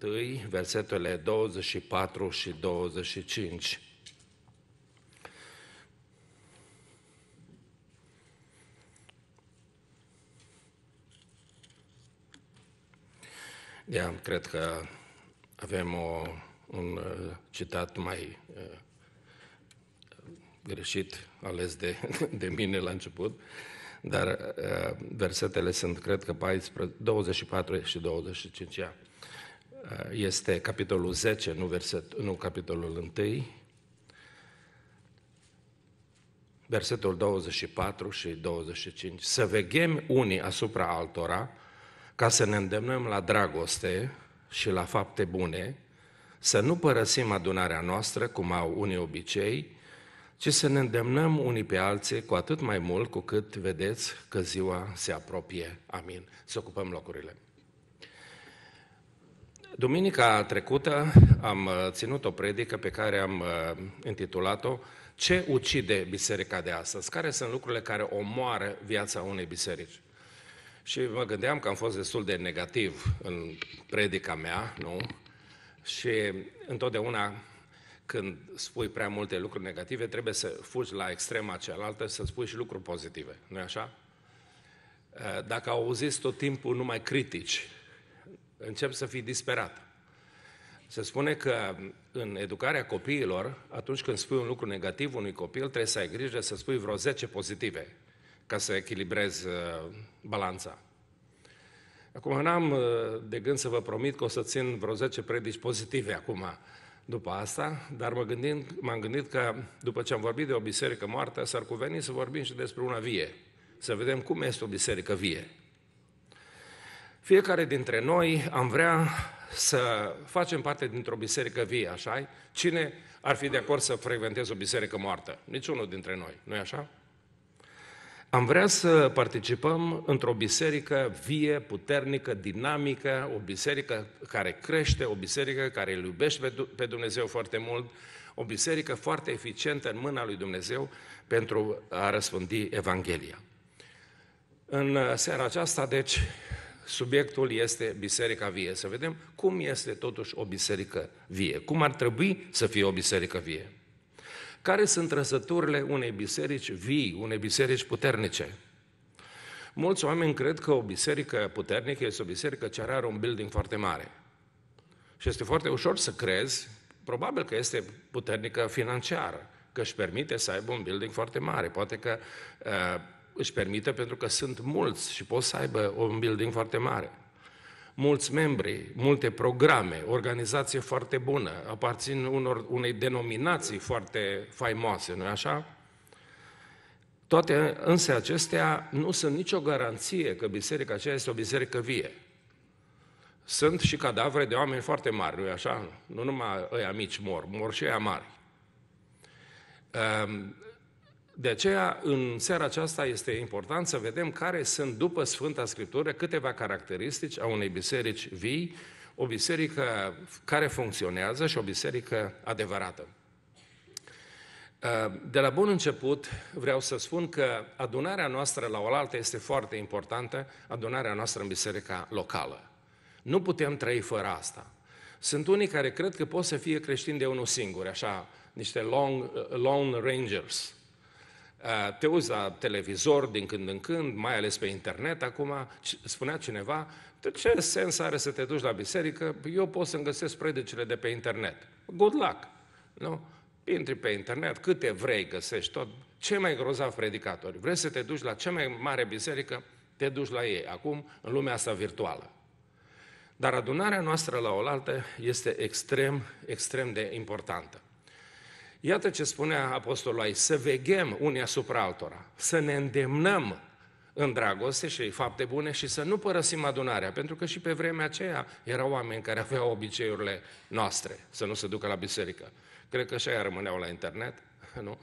1, versetele 24 și 25. Ia, cred că avem o, un uh, citat mai uh, greșit ales de, de mine la început, dar uh, versetele sunt, cred că, 14, 24 și 25. Ia. Eh, este capitolul 10, nu, verset, nu capitolul 1, versetul 24 și 25. Să veghem unii asupra altora ca să ne îndemnăm la dragoste și la fapte bune, să nu părăsim adunarea noastră, cum au unii obicei, ci să ne îndemnăm unii pe alții, cu atât mai mult cu cât vedeți că ziua se apropie. Amin. Să ocupăm locurile. Duminica trecută am uh, ținut o predică pe care am uh, intitulat-o Ce ucide biserica de astăzi? Care sunt lucrurile care omoară viața unei biserici? Și mă gândeam că am fost destul de negativ în predica mea, nu? Și întotdeauna când spui prea multe lucruri negative, trebuie să fugi la extrema cealaltă să spui și lucruri pozitive, nu-i așa? Uh, dacă auziți tot timpul numai critici, încep să fii disperat. Se spune că în educarea copiilor, atunci când spui un lucru negativ unui copil, trebuie să ai grijă să spui vreo 10 pozitive ca să echilibrezi uh, balanța. Acum n-am uh, de gând să vă promit că o să țin vreo 10 predici pozitive acum după asta, dar mă m-am gândit că după ce am vorbit de o biserică moartă, s-ar cuveni să vorbim și despre una vie. Să vedem cum este o biserică vie. Fiecare dintre noi am vrea să facem parte dintr-o biserică vie, așa -i? Cine ar fi de acord să frecventeze o biserică moartă? Niciunul dintre noi, nu-i așa? Am vrea să participăm într-o biserică vie, puternică, dinamică, o biserică care crește, o biserică care îl iubește pe Dumnezeu foarte mult, o biserică foarte eficientă în mâna lui Dumnezeu pentru a răspândi Evanghelia. În seara aceasta, deci, Subiectul este Biserica Vie. Să vedem cum este totuși o biserică vie. Cum ar trebui să fie o biserică vie. Care sunt trăsăturile unei biserici vii, unei biserici puternice? Mulți oameni cred că o biserică puternică este o biserică ce are un building foarte mare. Și este foarte ușor să crezi, probabil că este puternică financiară, că își permite să aibă un building foarte mare. Poate că uh, își permite pentru că sunt mulți și pot să aibă un building foarte mare. Mulți membri, multe programe, organizație foarte bună, aparțin unor, unei denominații foarte faimoase, nu-i așa? Toate însă acestea nu sunt nicio garanție că biserica aceea este o biserică vie. Sunt și cadavre de oameni foarte mari, nu-i așa? Nu numai ăia mici mor, mor și ăia mari. Ehm, de aceea, în seara aceasta este important să vedem care sunt, după Sfânta Scriptură, câteva caracteristici a unei biserici vii, o biserică care funcționează și o biserică adevărată. Uh, de la bun început vreau să spun că adunarea noastră la oaltă este foarte importantă, adunarea noastră în biserica locală. Nu putem trăi fără asta. Sunt unii care cred că pot să fie creștini de unul singur, așa, niște long, uh, long rangers, Eh, te uzi la televizor din când în când, mai ales pe internet acum, spunea cineva, de ce sens are să te duci la biserică? Eu pot să-mi găsesc predicile de pe internet. Good luck! Nu? Intri pe internet, câte vrei găsești tot, cei mai grozav predicatori. Vrei să te duci la cea mai mare biserică? Te duci la ei, acum, în lumea asta virtuală. Dar adunarea noastră la oaltă este extrem, extrem de importantă. Iată ce spunea Apostolul Ai, să veghem unii asupra altora, să ne îndemnăm în dragoste și fapte bune și să nu părăsim adunarea, pentru că și pe vremea aceea erau oameni care aveau obiceiurile noastre, să nu se ducă la biserică. Cred că și aia rămâneau la internet, nu?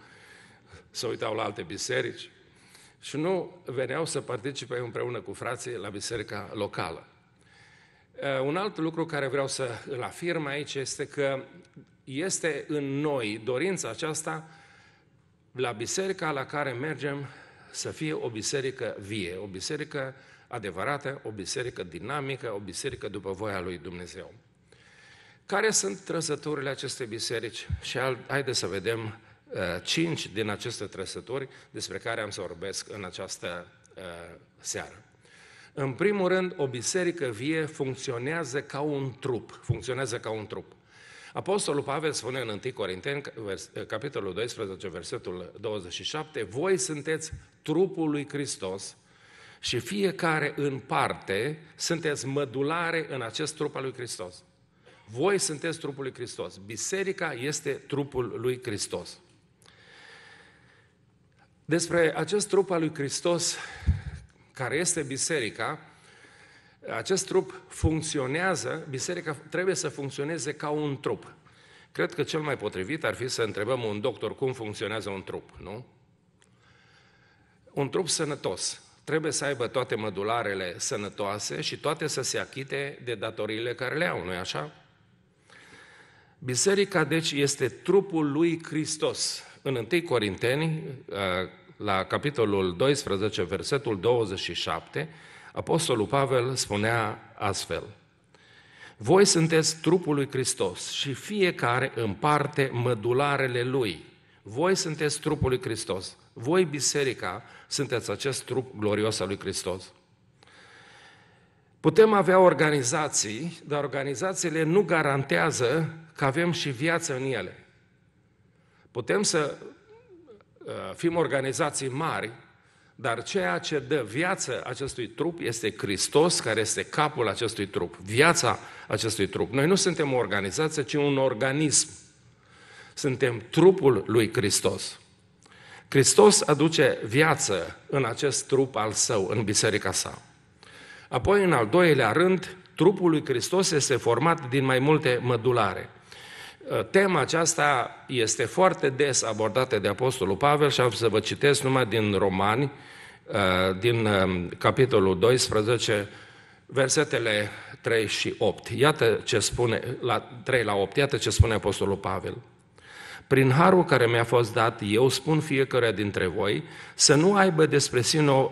Să uitau la alte biserici și nu veneau să participe împreună cu frații la biserica locală. Uh, un alt lucru care vreau să îl afirm aici este că este în noi dorința aceasta la biserica la care mergem să fie o biserică vie, o biserică adevărată, o biserică dinamică, o biserică după voia lui Dumnezeu. Care sunt trăsăturile acestei biserici? Și haideți să vedem uh, cinci din aceste trăsături despre care am să vorbesc în această uh, seară. În primul rând, o biserică vie funcționează ca un trup. Funcționează ca un trup. Apostolul Pavel spune în 1 Corinteni, capitolul 12, versetul 27, voi sunteți trupul lui Hristos și fiecare în parte sunteți mădulare în acest trup al lui Hristos. Voi sunteți trupul lui Hristos. Biserica este trupul lui Hristos. Despre acest trup al lui Hristos, care este biserica, acest trup funcționează, biserica trebuie să funcționeze ca un trup. Cred că cel mai potrivit ar fi să întrebăm un doctor cum funcționează un trup, nu? Un trup sănătos trebuie să aibă toate mădularele sănătoase și toate să se achite de datoriile care le au, nu-i așa? Biserica, deci, este trupul lui Hristos. În 1 Corinteni, la capitolul 12, versetul 27, Apostolul Pavel spunea astfel, Voi sunteți trupul lui Hristos și fiecare împarte mădularele lui. Voi sunteți trupul lui Hristos, voi, biserica, sunteți acest trup glorios al lui Hristos. Putem avea organizații, dar organizațiile nu garantează că avem și viață în ele. Putem să uh, fim organizații mari, dar ceea ce dă viață acestui trup este Hristos, care este capul acestui trup, viața acestui trup. Noi nu suntem o organizație, ci un organism. Suntem trupul lui Hristos. Hristos aduce viață în acest trup al său, în biserica sa. Apoi, în al doilea rând, trupul lui Hristos este format din mai multe mădulare – Ă, tema aceasta este foarte des abordată de Apostolul Pavel și am să vă citesc numai din Romani, ă, din ă, capitolul 12, versetele 3 și 8. Iată ce spune, la 3 la 8, iată ce spune Apostolul Pavel. Prin harul care mi-a fost dat, eu spun fiecare dintre voi să nu aibă despre sine o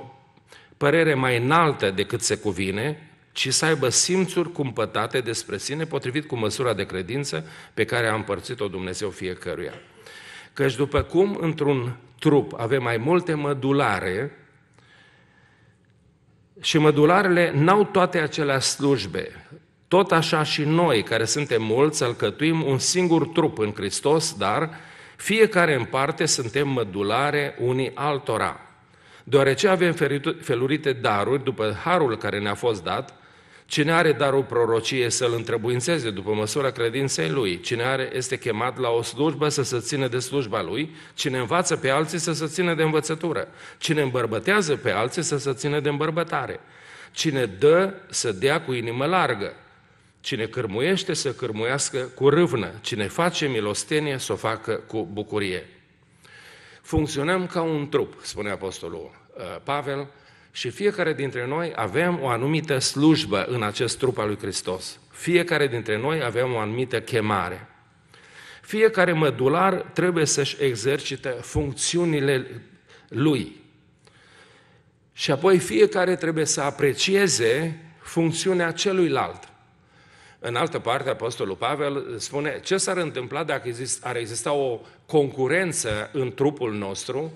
părere mai înaltă decât se cuvine, ci să aibă simțuri cumpătate despre sine, potrivit cu măsura de credință pe care a împărțit-o Dumnezeu fiecăruia. Căci după cum într-un trup avem mai multe mădulare, și mădularele n-au toate acelea slujbe. Tot așa și noi, care suntem mulți, alcătuim un singur trup în Hristos, dar fiecare în parte suntem mădulare unii altora. Deoarece avem felurite daruri după harul care ne-a fost dat, Cine are darul prorocie să-l întrebuințeze după măsura credinței lui. Cine are este chemat la o slujbă să se țină de slujba lui. Cine învață pe alții să se țină de învățătură. Cine îmbărbătează pe alții să se țină de îmbărbătare. Cine dă să dea cu inimă largă. Cine cârmuiește să cârmuiască cu râvnă. Cine face milostenie să o facă cu bucurie. Funcționăm ca un trup, spune Apostolul uh, Pavel, și fiecare dintre noi avem o anumită slujbă în acest trup al lui Hristos. Fiecare dintre noi avem o anumită chemare. Fiecare mădular trebuie să-și exercite funcțiunile lui. Și apoi fiecare trebuie să aprecieze funcțiunea celuilalt. În altă parte, Apostolul Pavel spune ce s-ar întâmpla dacă ar exista o concurență în trupul nostru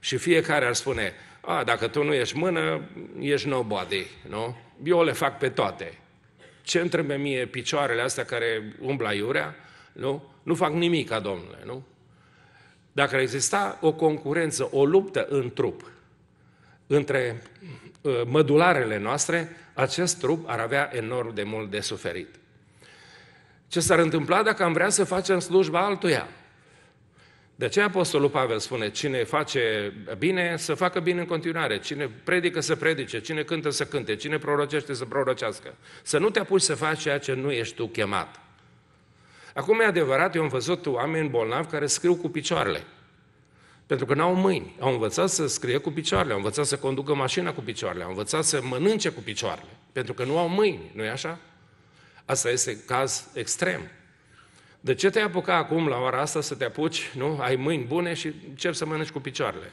și fiecare ar spune, a, dacă tu nu ești mână, ești nobody, nu? Eu le fac pe toate. Ce îmi trebuie mie picioarele astea care umbla iurea, nu? Nu fac nimic, domnule, nu? Dacă exista o concurență, o luptă în trup între uh, mădularele noastre, acest trup ar avea enorm de mult de suferit. Ce s-ar întâmpla dacă am vrea să facem slujba altuia? De aceea Apostolul Pavel spune, cine face bine, să facă bine în continuare, cine predică, să predice, cine cântă, să cânte, cine prorocește, să prorocească. Să nu te apuci să faci ceea ce nu ești tu chemat. Acum e adevărat, eu am văzut oameni bolnavi care scriu cu picioarele. Pentru că n-au mâini. Au învățat să scrie cu picioarele, au învățat să conducă mașina cu picioarele, au învățat să mănânce cu picioarele. Pentru că nu au mâini, nu e așa? Asta este caz extrem. De ce te apuca acum, la ora asta, să te apuci, nu? Ai mâini bune și începi să mănânci cu picioarele.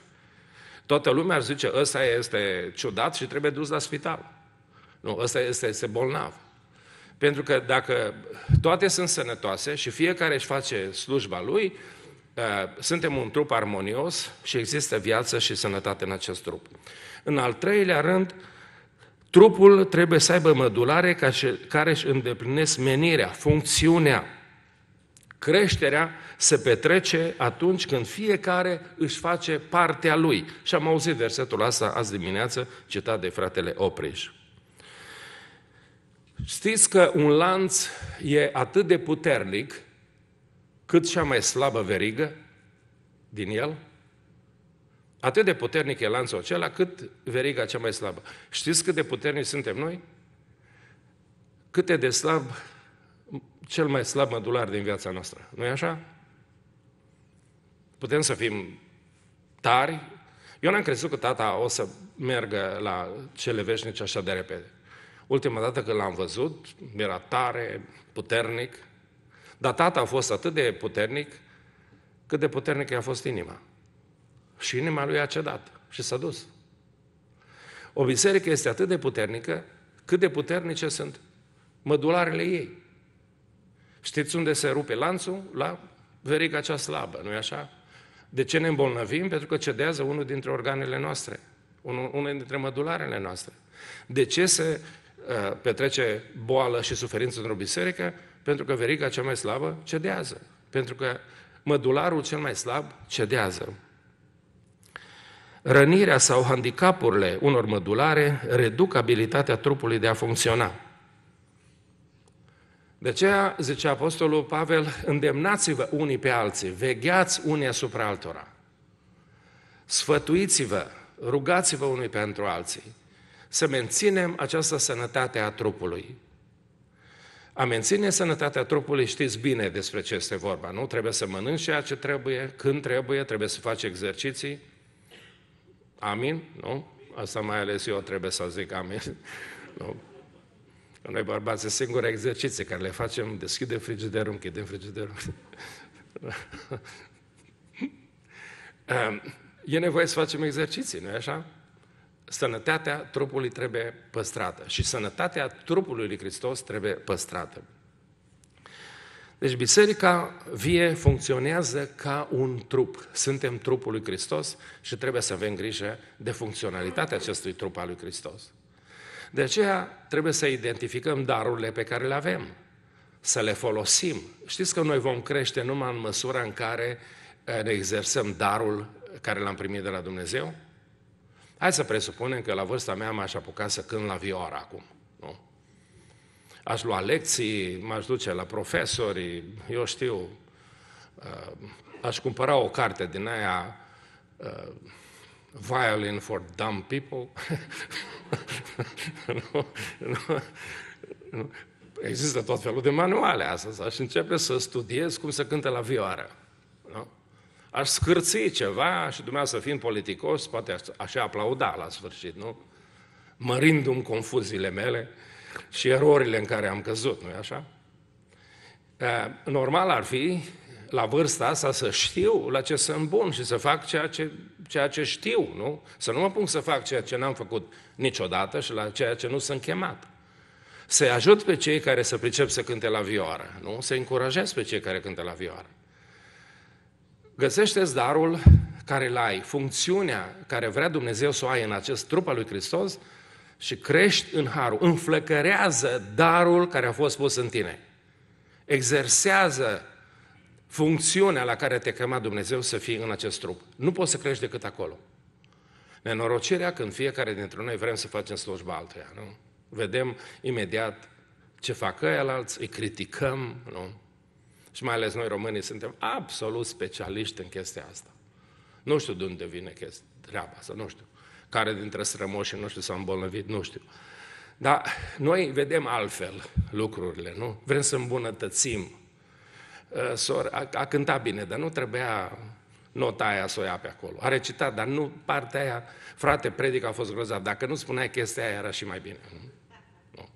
Toată lumea ar zice, ăsta este ciudat și trebuie dus la spital. Nu, ăsta este, este bolnav. Pentru că dacă toate sunt sănătoase și fiecare își face slujba lui, uh, suntem un trup armonios și există viață și sănătate în acest trup. În al treilea rând, trupul trebuie să aibă mădulare care își îndeplinesc menirea, funcțiunea. Creșterea se petrece atunci când fiecare își face partea lui. Și am auzit versetul ăsta azi dimineață, citat de fratele Opriș. Știți că un lanț e atât de puternic cât cea mai slabă verigă din el? Atât de puternic e lanțul acela cât veriga cea mai slabă. Știți cât de puternici suntem noi? Câte de slab cel mai slab mădular din viața noastră. nu e așa? Putem să fim tari. Eu n-am crezut că tata o să meargă la cele veșnice așa de repede. Ultima dată când l-am văzut, era tare, puternic, dar tata a fost atât de puternic, cât de puternic a fost inima. Și inima lui a cedat și s-a dus. O biserică este atât de puternică, cât de puternice sunt mădularele ei. Știți unde se rupe lanțul? La veriga cea slabă, nu-i așa? De ce ne îmbolnăvim? Pentru că cedează unul dintre organele noastre, unul, unul dintre mădularele noastre. De ce se uh, petrece boală și suferință într-o biserică? Pentru că veriga cea mai slabă cedează. Pentru că mădularul cel mai slab cedează. Rănirea sau handicapurile unor mădulare reduc abilitatea trupului de a funcționa. De aceea, zice Apostolul Pavel, îndemnați-vă unii pe alții, vegheați unii asupra altora, sfătuiți-vă, rugați-vă unii pentru alții, să menținem această sănătate a trupului. A menține sănătatea trupului știți bine despre ce este vorba, nu? Trebuie să mănânci ceea ce trebuie, când trebuie, trebuie să faci exerciții. Amin? Nu? Asta mai ales eu trebuie să zic amin. Nu? Noi bărbați, singura exerciție care le facem, deschidem frigiderul, închidem frigiderul. e nevoie să facem exerciții, nu-i așa? Sănătatea trupului trebuie păstrată și sănătatea trupului lui Hristos trebuie păstrată. Deci biserica vie funcționează ca un trup. Suntem trupul lui Hristos și trebuie să avem grijă de funcționalitatea acestui trup al lui Hristos. De aceea trebuie să identificăm darurile pe care le avem, să le folosim. Știți că noi vom crește numai în măsura în care eh, ne exersăm darul care l-am primit de la Dumnezeu? Hai să presupunem că la vârsta mea m-aș apuca să cânt la vioară acum, nu? Aș lua lecții, m-aș duce la profesori, eu știu, eh, aș cumpăra o carte din aia eh, violin for dumb people. nu, nu, nu. Există tot felul de manuale astăzi. Aș începe să studiez cum să cânte la vioară. Nu? Aș scârți ceva și dumneavoastră fiind politicos, poate aș aplauda la sfârșit, nu? Mărindu-mi confuziile mele și erorile în care am căzut, nu-i așa? Normal ar fi, la vârsta asta, să știu la ce sunt bun și să fac ceea ce ceea ce știu, nu? Să nu mă pun să fac ceea ce n-am făcut niciodată și la ceea ce nu sunt chemat. Să-i ajut pe cei care să pricep să cânte la vioară, nu? Să-i încurajez pe cei care cântă la vioară. găsește darul care îl ai, funcțiunea care vrea Dumnezeu să o ai în acest trup al lui Hristos și crești în harul. Înflăcărează darul care a fost pus în tine. Exersează funcțiunea la care te chema Dumnezeu să fii în acest trup. Nu poți să crești decât acolo. Nenorocirea când fiecare dintre noi vrem să facem slujba altuia, nu? Vedem imediat ce fac alți, îi criticăm, nu? Și mai ales noi românii suntem absolut specialiști în chestia asta. Nu știu de unde vine chestia, treaba asta, nu știu. Care dintre strămoșii noștri s-au îmbolnăvit, nu știu. Dar noi vedem altfel lucrurile, nu? Vrem să îmbunătățim Uh, sor, a, a cântat bine, dar nu trebuia nota aia să o ia pe acolo. A recitat, dar nu partea aia, frate, predica a fost grozav. Dacă nu spuneai chestia aia, era și mai bine. Nu? nu.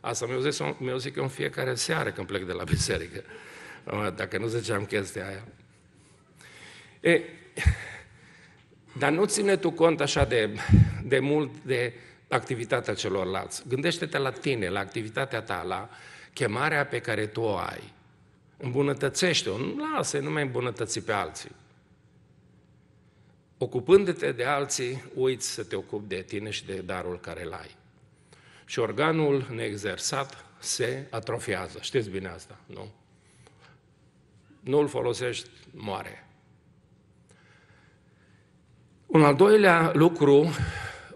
Asta mi-o zic, mi-o zic eu în fiecare seară când plec de la biserică. Uh, dacă nu ziceam chestia aia. E, dar nu ține tu cont așa de, de mult de activitatea celorlalți. Gândește-te la tine, la activitatea ta, la chemarea pe care tu o ai. Îmbunătățește-o, nu lasă nu mai îmbunătăți pe alții. Ocupându-te de alții, uiți să te ocupi de tine și de darul care îl ai. Și organul neexersat se atrofiază. Știți bine asta, nu? Nu l folosești, moare. Un al doilea lucru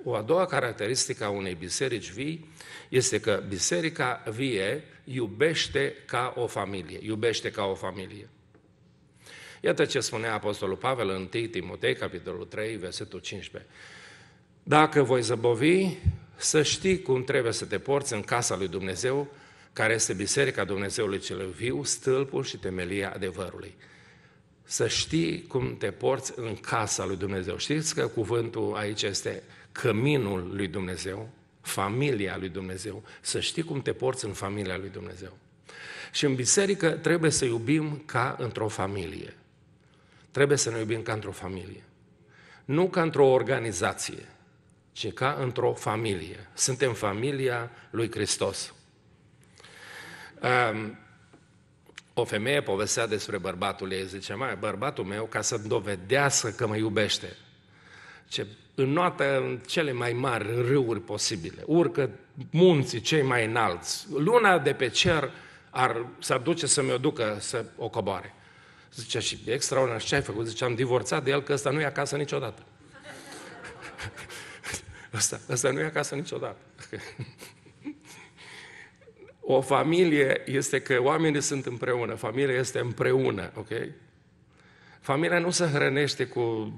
o a doua caracteristică a unei biserici vii este că biserica vie iubește ca o familie. Iubește ca o familie. Iată ce spunea Apostolul Pavel în 1 Timotei, capitolul 3, versetul 15. Dacă voi zăbovi, să știi cum trebuie să te porți în casa lui Dumnezeu, care este biserica Dumnezeului cel viu, stâlpul și temelia adevărului. Să știi cum te porți în casa lui Dumnezeu. Știți că cuvântul aici este căminul lui Dumnezeu, familia lui Dumnezeu, să știi cum te porți în familia lui Dumnezeu. Și în biserică trebuie să iubim ca într-o familie. Trebuie să ne iubim ca într-o familie. Nu ca într-o organizație, ci ca într-o familie. Suntem familia lui Hristos. O femeie povestea despre bărbatul ei, zice, mai, bărbatul meu, ca să dovedească că mă iubește, ce înnoată în cele mai mari râuri posibile, urcă munții cei mai înalți. Luna de pe cer ar, s-ar duce să-mi o ducă să o coboare. Zicea și extraordinar, ce ai făcut? Zicea, am divorțat de el că ăsta nu e acasă niciodată. ăsta, ăsta nu e acasă niciodată. o familie este că oamenii sunt împreună, familia este împreună, ok? Familia nu se hrănește cu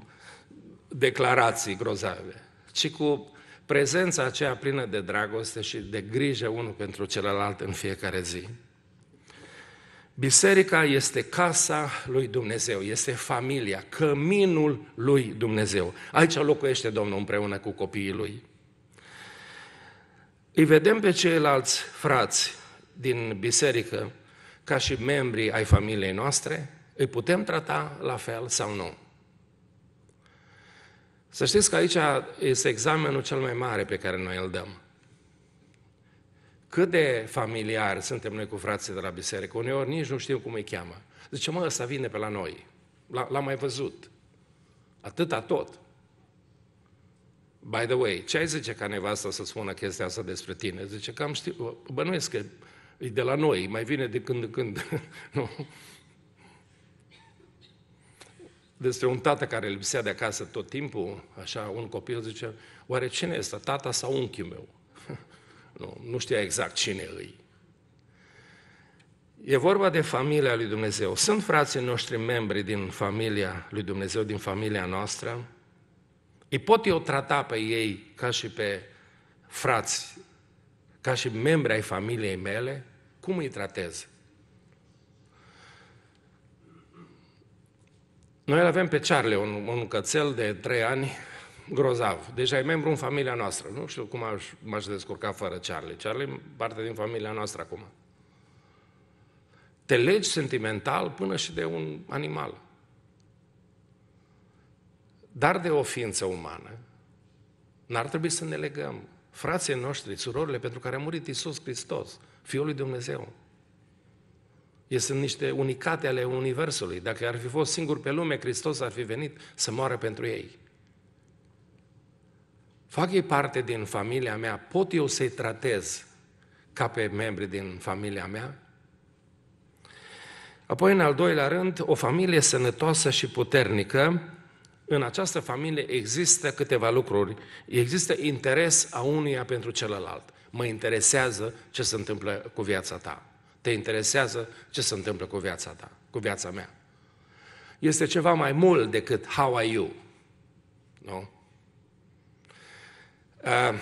declarații grozave, ci cu prezența aceea plină de dragoste și de grijă unul pentru celălalt în fiecare zi. Biserica este casa lui Dumnezeu, este familia, căminul lui Dumnezeu. Aici locuiește Domnul împreună cu copiii lui. Îi vedem pe ceilalți frați din biserică ca și membrii ai familiei noastre, îi putem trata la fel sau nu? Să știți că aici este examenul cel mai mare pe care noi îl dăm. Cât de familiari suntem noi cu frații de la biserică, uneori nici nu știu cum îi cheamă. Zice, mă, ăsta vine pe la noi, l-am mai văzut. Atâta tot. By the way, ce ai zice ca nevasta să spună chestia asta despre tine? Zice că am știut, bănuiesc că e de la noi, mai vine de când de când. nu? despre un tată care lipsea de acasă tot timpul, așa, un copil zice, oare cine este, tata sau unchiul meu? nu, nu știa exact cine îi. E vorba de familia lui Dumnezeu. Sunt frații noștri membri din familia lui Dumnezeu, din familia noastră. Îi pot eu trata pe ei ca și pe frați, ca și membri ai familiei mele? Cum îi tratez? Noi îl avem pe Charlie, un, un cățel de trei ani, grozav. Deja e membru în familia noastră. Nu știu cum aș, m-aș descurca fără Charlie. Charlie e parte din familia noastră acum. Te legi sentimental până și de un animal. Dar de o ființă umană, n-ar trebui să ne legăm. Frații noștri, surorile pentru care a murit Isus Hristos, Fiul lui Dumnezeu, E, sunt niște unicate ale Universului. Dacă ar fi fost singur pe lume, Hristos ar fi venit să moară pentru ei. Fac ei parte din familia mea? Pot eu să-i tratez ca pe membri din familia mea? Apoi, în al doilea rând, o familie sănătoasă și puternică. În această familie există câteva lucruri. Există interes a unuia pentru celălalt. Mă interesează ce se întâmplă cu viața ta te interesează ce se întâmplă cu viața ta, cu viața mea. Este ceva mai mult decât how are you. Nu? Uh,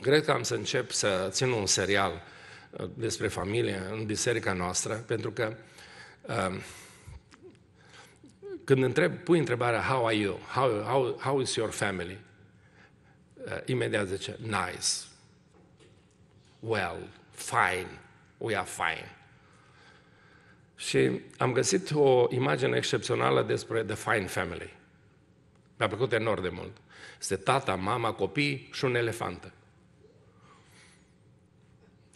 cred că am să încep să țin un serial uh, despre familie în biserica noastră, pentru că uh, când întreb, pui întrebarea how are you, how, how, how is your family, uh, imediat zice nice, well, fine, we are fine. Și am găsit o imagine excepțională despre The Fine Family. Mi-a plăcut enorm de mult. Este tata, mama, copii și un elefant.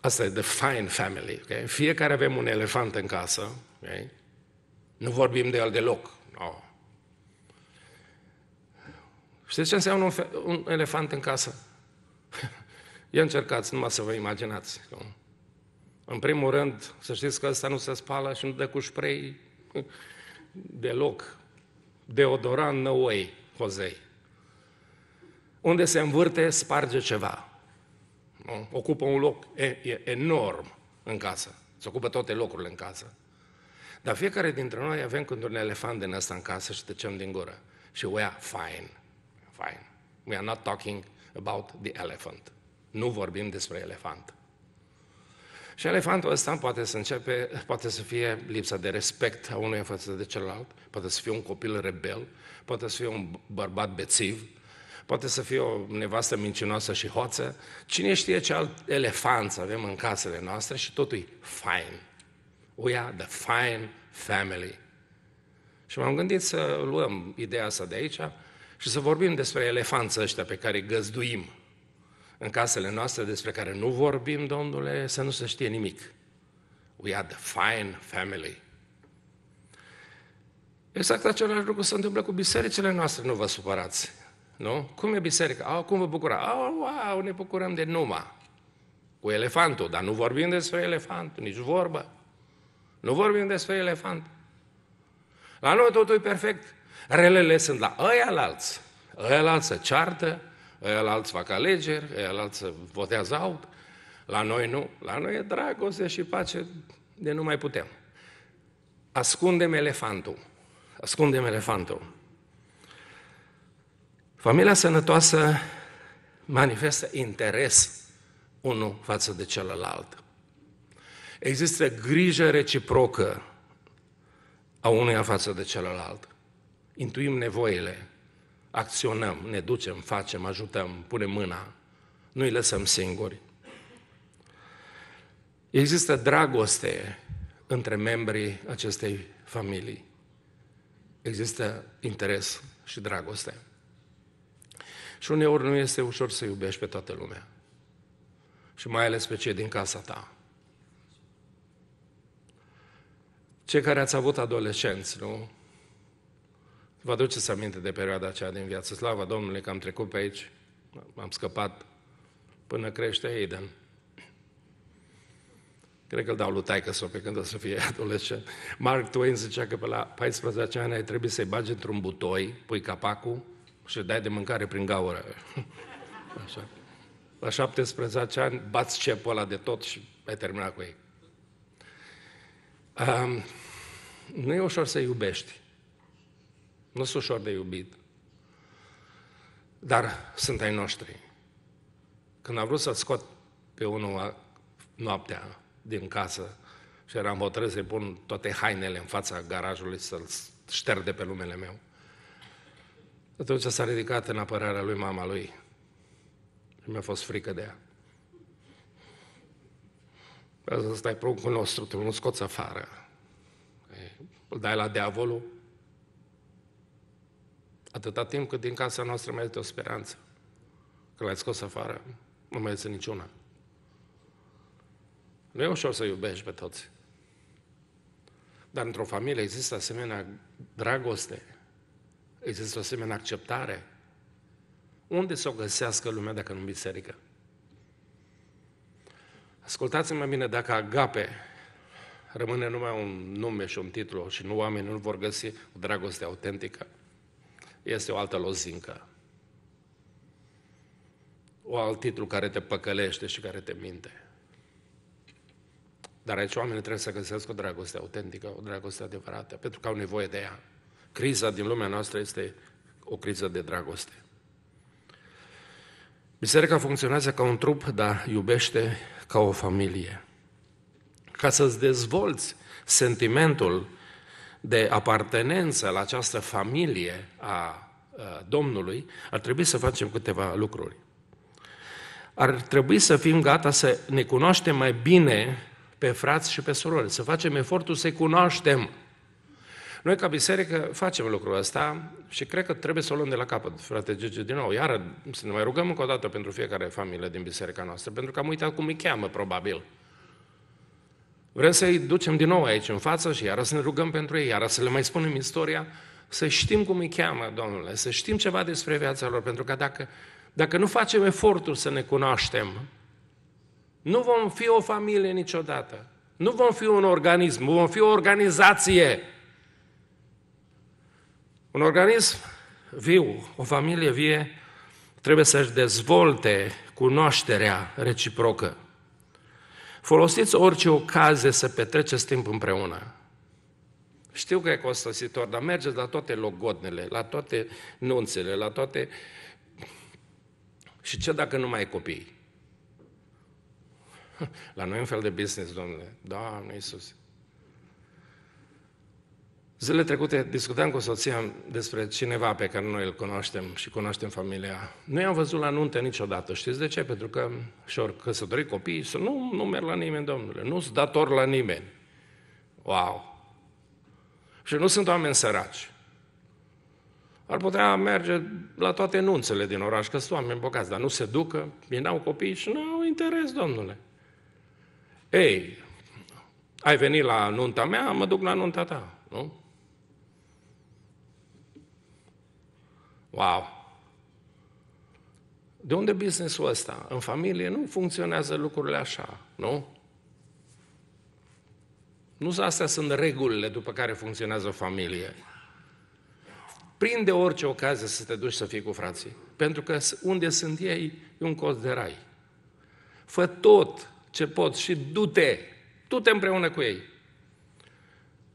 Asta e The Fine Family. Okay? Fiecare avem un elefant în casă. Okay? Nu vorbim de el deloc. No. Știți ce înseamnă un, un elefant în casă? Eu încercați numai să vă imaginați. Nu? În primul rând, să știți că ăsta nu se spală și nu dă cu spray deloc. Deodorant, no way, Hozei. Unde se învârte, sparge ceva. Nu? Ocupă un loc e, e enorm în casă. Se ocupă toate locurile în casă. Dar fiecare dintre noi avem când un elefant din ăsta în casă și tăcem din gură. Și we are fine. Fine. We are not talking about the elephant. Nu vorbim despre elefant. Și elefantul ăsta poate să începe, poate să fie lipsa de respect a unuia față de celălalt, poate să fie un copil rebel, poate să fie un bărbat bețiv, poate să fie o nevastă mincinoasă și hoță. Cine știe ce alt elefant avem în casele noastre și totul e fine. We are the fine family. Și m-am gândit să luăm ideea asta de aici și să vorbim despre elefanții ăștia pe care îi găzduim în casele noastre despre care nu vorbim, domnule, să nu se știe nimic. We are the fine family. Exact același lucru se întâmplă cu bisericile noastre, nu vă supărați. Nu? Cum e biserica? Au, cum vă bucura? Au, wow, ne bucurăm de numa. Cu elefantul, dar nu vorbim despre elefant, nici vorbă. Nu vorbim despre elefant. La noi totul e perfect. Relele sunt la ăia la alți. Ăia la alți se ceartă, el alți fac alegeri, el alți votează alt. La noi nu, la noi e dragoste și pace de nu mai putem. Ascundem elefantul, ascundem elefantul. Familia sănătoasă manifestă interes unul față de celălalt. Există grijă reciprocă a unuia față de celălalt. Intuim nevoile, acționăm, ne ducem, facem, ajutăm, punem mâna, nu-i lăsăm singuri. Există dragoste între membrii acestei familii. Există interes și dragoste. Și uneori nu este ușor să iubești pe toată lumea. Și mai ales pe cei din casa ta. Cei care ați avut adolescenți, nu? Vă aduceți aminte de perioada aceea din viață. slavă, Domnului că am trecut pe aici, am scăpat până crește Hayden. Cred că îl dau lui taică sau pe când o să fie adolescent. Mark Twain zicea că pe la 14 ani ai trebuie să-i bagi într-un butoi, pui capacul și îi dai de mâncare prin gaură. Așa. La 17 ani bați cepul ăla de tot și ai terminat cu ei. Um, nu e ușor să iubești. Nu sunt ușor de iubit. Dar sunt ai noștri. Când am vrut să-l scot pe unul noaptea din casă și eram hotărât să-i pun toate hainele în fața garajului să-l șterg de pe lumele meu, atunci s-a ridicat în apărarea lui mama lui și mi-a fost frică de ea. Ăsta stai pruncul nostru, tu nu scoți afară. Îl dai la diavolul, Atâta timp cât din casa noastră mai este o speranță. Că l-ai scos afară, nu mai este niciuna. Nu e ușor să iubești pe toți. Dar într-o familie există asemenea dragoste, există asemenea acceptare. Unde să o găsească lumea dacă nu în biserică? Ascultați-mă bine, dacă agape rămâne numai un nume și un titlu și nu oamenii nu vor găsi o dragoste autentică, este o altă lozincă. O alt titlu care te păcălește și care te minte. Dar aici oamenii trebuie să găsesc o dragoste autentică, o dragoste adevărată, pentru că au nevoie de ea. Criza din lumea noastră este o criză de dragoste. Biserica funcționează ca un trup, dar iubește ca o familie. Ca să-ți dezvolți sentimentul de apartenență la această familie a Domnului, ar trebui să facem câteva lucruri. Ar trebui să fim gata să ne cunoaștem mai bine pe frați și pe surori, să facem efortul să-i cunoaștem. Noi, ca biserică, facem lucrul ăsta și cred că trebuie să o luăm de la capăt, frate Gigi, din nou. Iar să ne mai rugăm încă o dată pentru fiecare familie din biserica noastră, pentru că am uitat cum îi cheamă, probabil. Vrem să-i ducem din nou aici în față și iară să ne rugăm pentru ei, iară să le mai spunem istoria, să știm cum îi cheamă, Domnule, să știm ceva despre viața lor, pentru că dacă, dacă nu facem efortul să ne cunoaștem, nu vom fi o familie niciodată. Nu vom fi un organism, vom fi o organizație. Un organism viu, o familie vie, trebuie să-și dezvolte cunoașterea reciprocă. Folosiți orice ocazie să petreceți timp împreună. Știu că e costisitor, dar mergeți la toate logodnele, la toate nunțele, la toate... Și ce dacă nu mai ai copii? La noi e un fel de business, domnule. Doamne Iisuse. Zilele trecute discutam cu soția despre cineva pe care noi îl cunoaștem și cunoaștem familia. Nu i-am văzut la nuntă niciodată. Știți de ce? Pentru că și-au căsătorit copiii să nu, nu merg la nimeni, domnule. Nu sunt dator la nimeni. Wow! Și nu sunt oameni săraci. Ar putea merge la toate nunțele din oraș, că sunt oameni bogați, dar nu se ducă, ei n-au copii și nu au interes, domnule. Ei, ai venit la nunta mea, mă duc la nunta ta, nu? Wow! De unde businessul ăsta? În familie nu funcționează lucrurile așa, nu? Nu astea sunt regulile după care funcționează o familie. Prinde orice ocazie să te duci să fii cu frații. Pentru că unde sunt ei, e un cost de rai. Fă tot ce poți și du-te. Du-te împreună cu ei.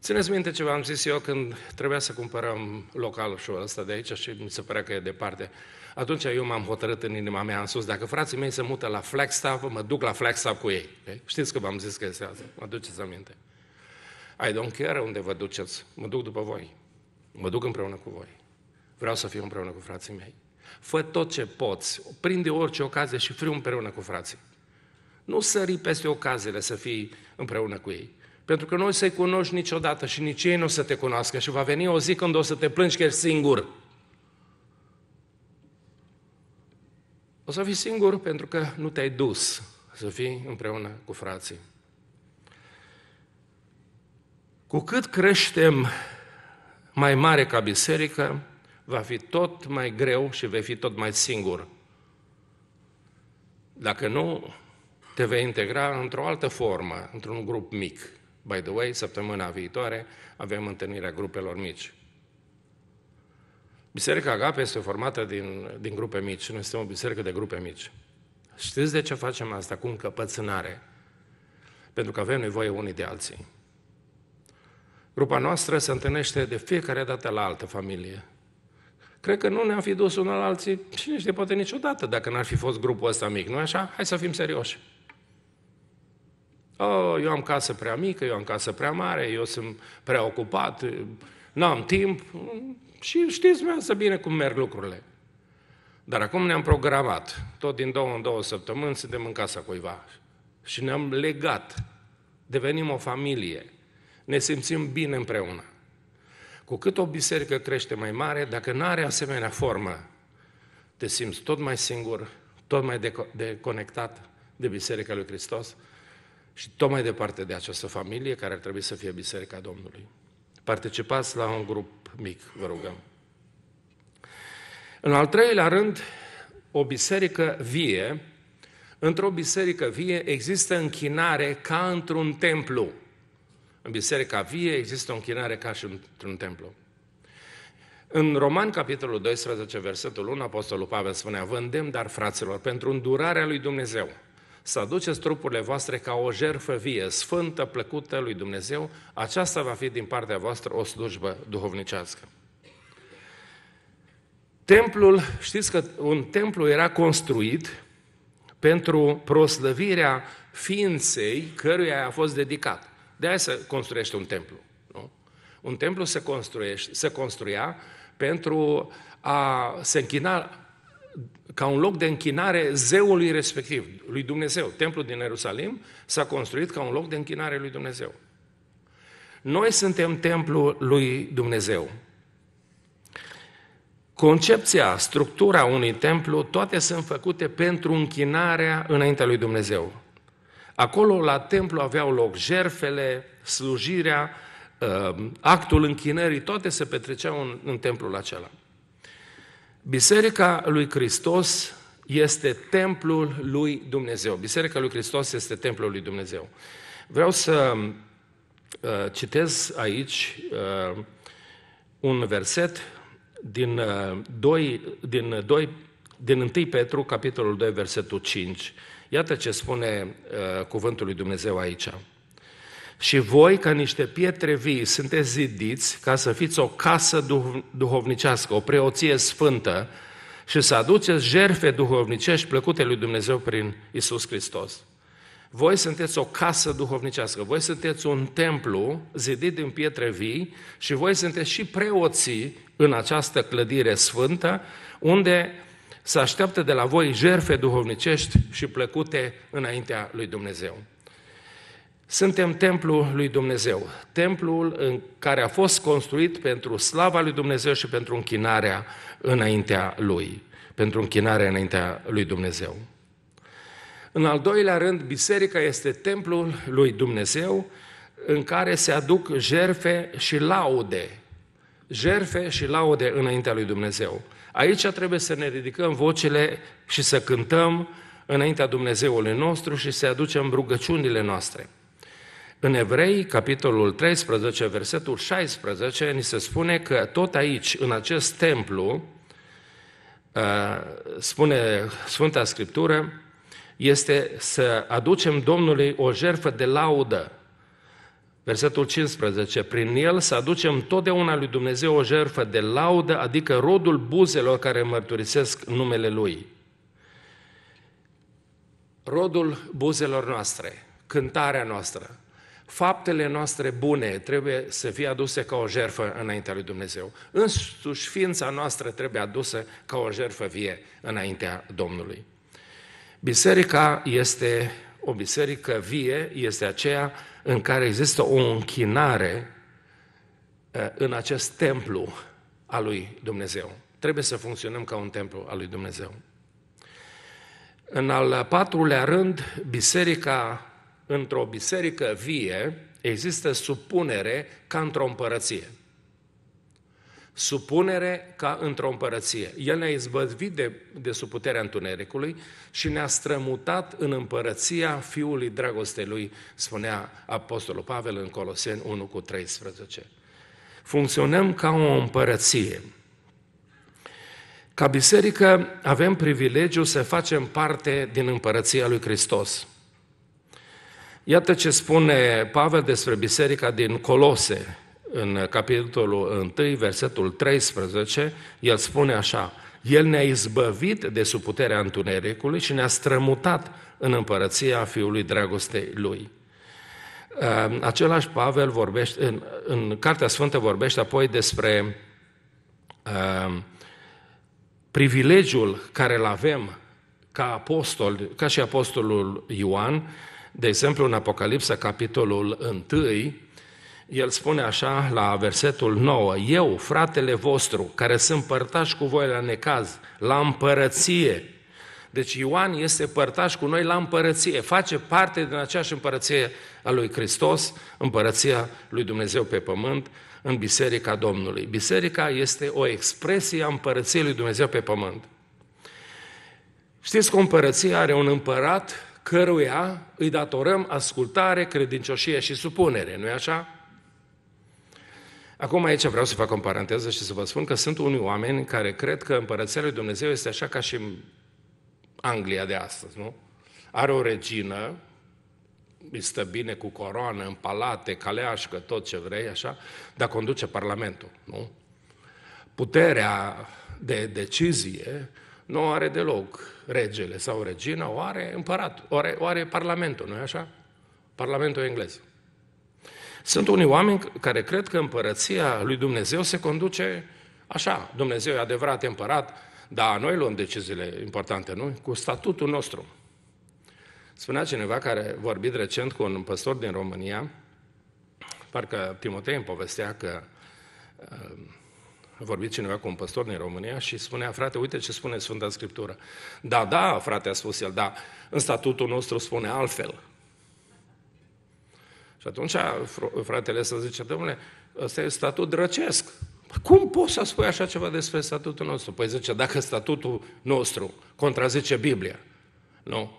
Țineți minte ce v-am zis eu când trebuia să cumpărăm localul ăsta de aici și mi se părea că e departe. Atunci eu m-am hotărât în inima mea am spus, dacă frații mei se mută la Flagstaff, mă duc la Flagstaff cu ei. Știți că v-am zis că este asta, mă duceți aminte. I don't care unde vă duceți, mă duc după voi. Mă duc împreună cu voi. Vreau să fiu împreună cu frații mei. Fă tot ce poți, prinde orice ocazie și fiu împreună cu frații. Nu sări peste ocazile să fii împreună cu ei. Pentru că nu o să-i cunoști niciodată și nici ei nu o să te cunoască și va veni o zi când o să te plângi că ești singur. O să fii singur pentru că nu te-ai dus să fii împreună cu frații. Cu cât creștem mai mare ca biserică, va fi tot mai greu și vei fi tot mai singur. Dacă nu, te vei integra într-o altă formă, într-un grup mic. By the way, săptămâna viitoare avem întâlnirea grupelor mici. Biserica Agape este formată din, din grupe mici. Noi suntem o biserică de grupe mici. Știți de ce facem asta cu încăpățânare? Pentru că avem nevoie unii de alții. Grupa noastră se întâlnește de fiecare dată la altă familie. Cred că nu ne-am fi dus unul la alții, cine știe, poate niciodată, dacă n-ar fi fost grupul ăsta mic, nu așa? Hai să fim serioși. Oh, eu am casă prea mică, eu am casă prea mare, eu sunt prea ocupat, n-am timp și știți să bine cum merg lucrurile. Dar acum ne-am programat, tot din două în două săptămâni suntem în casa cuiva și ne-am legat, devenim o familie, ne simțim bine împreună. Cu cât o biserică crește mai mare, dacă nu are asemenea formă, te simți tot mai singur, tot mai deconectat de Biserica lui Hristos, și tot mai departe de această familie care ar trebui să fie Biserica Domnului. Participați la un grup mic, vă rugăm. În al treilea rând, o biserică vie, într-o biserică vie există închinare ca într-un templu. În biserica vie există o închinare ca și într-un templu. În Roman, capitolul 12, versetul 1, Apostolul Pavel spune, vândem dar fraților, pentru îndurarea lui Dumnezeu, să aduceți trupurile voastre ca o jerfă vie, sfântă, plăcută lui Dumnezeu, aceasta va fi din partea voastră o slujbă duhovnicească. Templul, știți că un templu era construit pentru proslăvirea ființei căruia a fost dedicat. De aia se construiește un templu. Nu? Un templu se, construiește, se construia pentru a se închina ca un loc de închinare zeului respectiv, lui Dumnezeu. Templul din Ierusalim s-a construit ca un loc de închinare lui Dumnezeu. Noi suntem templul lui Dumnezeu. Concepția, structura unui templu, toate sunt făcute pentru închinarea înaintea lui Dumnezeu. Acolo, la templu, aveau loc jerfele, slujirea, ă, actul închinării, toate se petreceau în, în templul acela. Biserica lui Hristos este templul lui Dumnezeu. Biserica lui Hristos este templul lui Dumnezeu. Vreau să uh, citez aici uh, un verset din, uh, 2, din, 2, uh, din 1 Petru, capitolul 2, versetul 5. Iată ce spune uh, cuvântul lui Dumnezeu aici. Și voi, ca niște pietre vii, sunteți zidiți ca să fiți o casă duhovnicească, o preoție sfântă și să aduceți jerfe duhovnicești plăcute lui Dumnezeu prin Isus Hristos. Voi sunteți o casă duhovnicească, voi sunteți un templu zidit din pietre vii și voi sunteți și preoții în această clădire sfântă, unde se așteaptă de la voi jerfe duhovnicești și plăcute înaintea lui Dumnezeu. Suntem templul lui Dumnezeu, templul în care a fost construit pentru slava lui Dumnezeu și pentru închinarea înaintea lui, pentru închinarea înaintea lui Dumnezeu. În al doilea rând, biserica este templul lui Dumnezeu în care se aduc jerfe și laude, jerfe și laude înaintea lui Dumnezeu. Aici trebuie să ne ridicăm vocile și să cântăm înaintea Dumnezeului nostru și să aducem rugăciunile noastre. În Evrei, capitolul 13, versetul 16, ni se spune că tot aici, în acest templu, uh, spune Sfânta Scriptură, este să aducem Domnului o jertfă de laudă. Versetul 15. Prin el să aducem totdeauna lui Dumnezeu o jertfă de laudă, adică rodul buzelor care mărturisesc numele Lui. Rodul buzelor noastre, cântarea noastră, faptele noastre bune trebuie să fie aduse ca o jerfă înaintea lui Dumnezeu. Însuși ființa noastră trebuie adusă ca o jerfă vie înaintea Domnului. Biserica este o biserică vie, este aceea în care există o închinare eh, în acest templu al lui Dumnezeu. Trebuie să funcționăm ca un templu al lui Dumnezeu. În al patrulea rând, biserica într-o biserică vie există supunere ca într-o împărăție. Supunere ca într-o împărăție. El ne-a izbăvit de, de sub puterea întunericului și ne-a strămutat în împărăția Fiului Dragostei Lui, spunea Apostolul Pavel în Coloseni 1 cu 13. Funcționăm ca o împărăție. Ca biserică avem privilegiu să facem parte din împărăția lui Hristos. Iată ce spune Pavel despre biserica din Colose, în capitolul 1, versetul 13, el spune așa, El ne-a izbăvit de sub puterea întunericului și ne-a strămutat în împărăția Fiului Dragostei Lui. Ehm, același Pavel vorbește, în, în Cartea Sfântă vorbește apoi despre uh, privilegiul care îl avem ca apostol, ca și apostolul Ioan, uh, de exemplu, în Apocalipsa, capitolul 1, el spune așa la versetul 9, Eu, fratele vostru, care sunt părtași cu voi la necaz, la împărăție, deci Ioan este părtaș cu noi la împărăție, face parte din aceeași împărăție a lui Hristos, împărăția lui Dumnezeu pe pământ, în Biserica Domnului. Biserica este o expresie a împărăției lui Dumnezeu pe pământ. Știți că o împărăție are un împărat căruia îi datorăm ascultare, credincioșie și supunere, nu-i așa? Acum aici vreau să fac o paranteză și să vă spun că sunt unii oameni care cred că Împărăția lui Dumnezeu este așa ca și în Anglia de astăzi, nu? Are o regină, îi stă bine cu coroană, în palate, caleașcă, tot ce vrei, așa, dar conduce Parlamentul, nu? Puterea de decizie nu o are deloc regele sau regina, o are împăratul, o are, o are parlamentul, nu e așa? Parlamentul englez. Sunt unii oameni care cred că împărăția lui Dumnezeu se conduce așa. Dumnezeu e adevărat împărat, dar noi luăm deciziile importante, nu? Cu statutul nostru. Spunea cineva care a vorbit recent cu un păstor din România, parcă Timotei îmi povestea că uh, vorbit cineva cu un păstor din România și spunea, frate, uite ce spune Sfânta Scriptură. Da, da, frate, a spus el, da, în statutul nostru spune altfel. Și atunci fratele să zice, domnule, ăsta e statut drăcesc. Păi cum poți să spui așa ceva despre statutul nostru? Păi zice, dacă statutul nostru contrazice Biblia, nu,